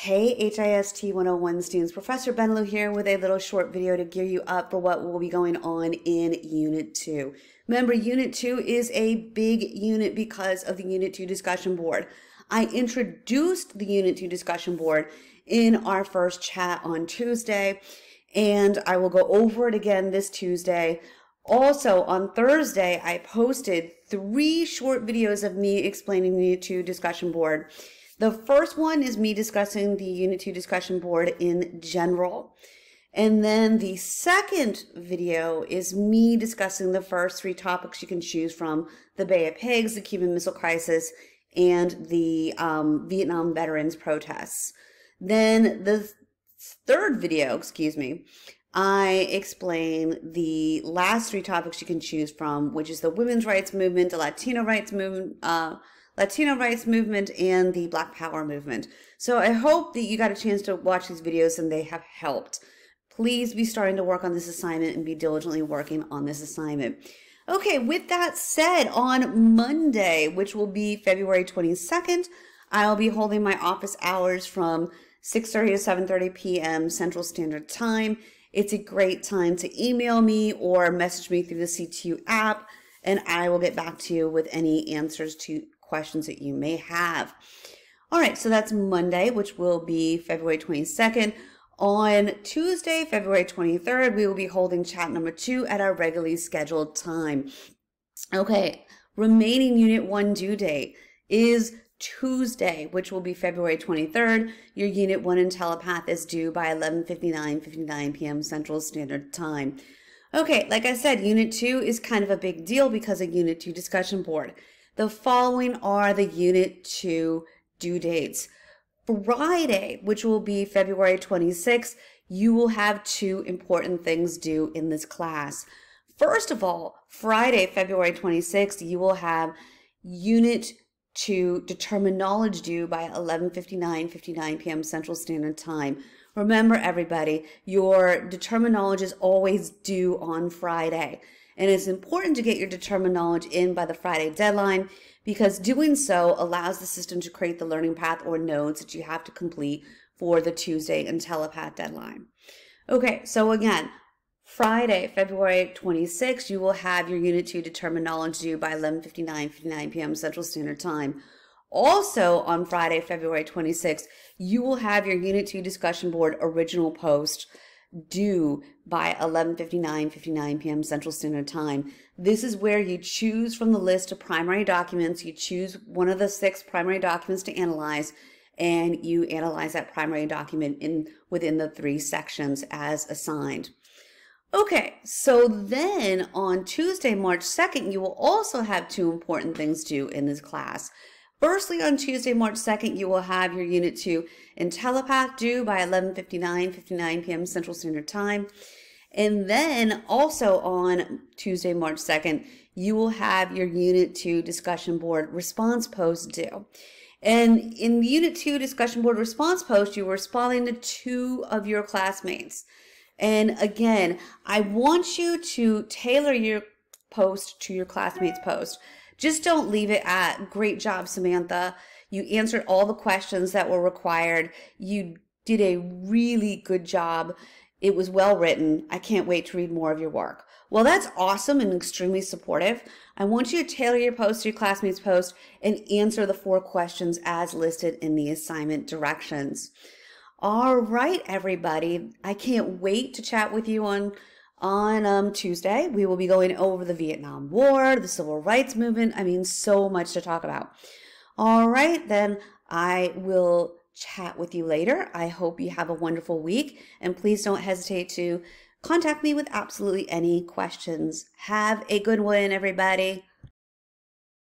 Hey HIST 101 students, Professor Benlu here with a little short video to gear you up for what will be going on in Unit 2. Remember, Unit 2 is a big unit because of the Unit 2 discussion board. I introduced the Unit 2 discussion board in our first chat on Tuesday, and I will go over it again this Tuesday. Also, on Thursday, I posted three short videos of me explaining the Unit 2 discussion board. The first one is me discussing the Unit 2 discussion board in general. And then the second video is me discussing the first three topics you can choose from the Bay of Pigs, the Cuban Missile Crisis, and the um, Vietnam veterans protests. Then the third video, excuse me, I explain the last three topics you can choose from, which is the women's rights movement, the Latino rights movement, uh, Latino rights movement and the Black Power movement. So I hope that you got a chance to watch these videos and they have helped. Please be starting to work on this assignment and be diligently working on this assignment. Okay, with that said, on Monday, which will be February 22nd, I'll be holding my office hours from 6.30 to 7.30 p.m. Central Standard Time. It's a great time to email me or message me through the CTU app, and I will get back to you with any answers to questions that you may have. All right, so that's Monday, which will be February 22nd. On Tuesday, February 23rd, we will be holding chat number two at our regularly scheduled time. Okay, remaining Unit 1 due date is Tuesday, which will be February 23rd. Your Unit 1 in Telepath is due by 11.59, 59 p.m. Central Standard Time. Okay, like I said, Unit 2 is kind of a big deal because a Unit 2 discussion board. The following are the Unit 2 due dates. Friday, which will be February 26th, you will have two important things due in this class. First of all, Friday, February 26th, you will have Unit 2 Determine Knowledge due by 11.59, 59 p.m. Central Standard Time. Remember, everybody, your is always due on Friday. And it's important to get your determinology in by the Friday deadline because doing so allows the system to create the learning path or nodes that you have to complete for the Tuesday and telepath deadline. Okay, so again, Friday, February 26th, you will have your Unit 2 determinology due by 11.59, 59 p.m. Central Standard Time. Also, on Friday, February 26th, you will have your Unit 2 discussion board original post due by 11:59 59 p.m. Central Standard Time. This is where you choose from the list of primary documents, you choose one of the six primary documents to analyze and you analyze that primary document in within the three sections as assigned. Okay, so then on Tuesday, March 2nd, you will also have two important things due in this class. Firstly, on Tuesday, March 2nd, you will have your Unit 2 in Telepath due by 11.59, 59 p.m. Central Standard Time. And then also on Tuesday, March 2nd, you will have your Unit 2 discussion board response post due. And in the Unit 2 discussion board response post, you were responding to two of your classmates. And again, I want you to tailor your post to your classmates' post. Just don't leave it at great job, Samantha. You answered all the questions that were required. You did a really good job. It was well written. I can't wait to read more of your work. Well, that's awesome and extremely supportive. I want you to tailor your post to your classmates' post and answer the four questions as listed in the assignment directions. All right, everybody. I can't wait to chat with you on on um, Tuesday, we will be going over the Vietnam War, the Civil Rights Movement. I mean, so much to talk about. All right, then I will chat with you later. I hope you have a wonderful week, and please don't hesitate to contact me with absolutely any questions. Have a good one, everybody.